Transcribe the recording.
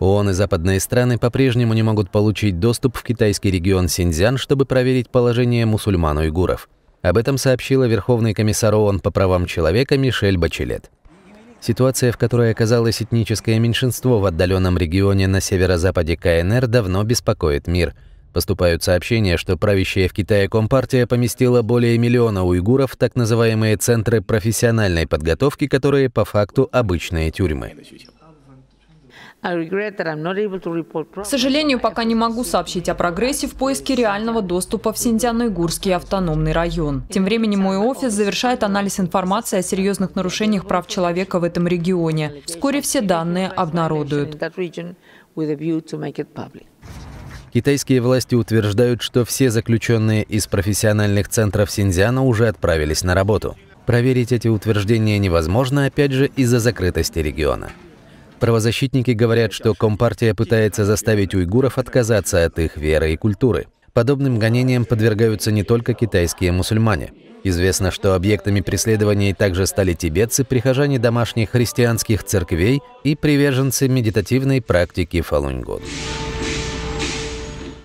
ООН и западные страны по-прежнему не могут получить доступ в китайский регион Синьцзян, чтобы проверить положение мусульман-уйгуров. Об этом сообщила Верховный комиссар ООН по правам человека Мишель Бачелет. Ситуация, в которой оказалось этническое меньшинство в отдаленном регионе на северо-западе КНР, давно беспокоит мир. Поступают сообщения, что правящая в Китае Компартия поместила более миллиона уйгуров в так называемые центры профессиональной подготовки, которые по факту обычные тюрьмы. К сожалению, пока не могу сообщить о прогрессе в поиске реального доступа в Синьцзян-Уйгурский автономный район. Тем временем мой офис завершает анализ информации о серьезных нарушениях прав человека в этом регионе. Вскоре все данные обнародуют. Китайские власти утверждают, что все заключенные из профессиональных центров Синьцзяна уже отправились на работу. Проверить эти утверждения невозможно, опять же, из-за закрытости региона. Правозащитники говорят, что Компартия пытается заставить уйгуров отказаться от их веры и культуры. Подобным гонениям подвергаются не только китайские мусульмане. Известно, что объектами преследований также стали тибетцы, прихожане домашних христианских церквей и приверженцы медитативной практики фалуньгон.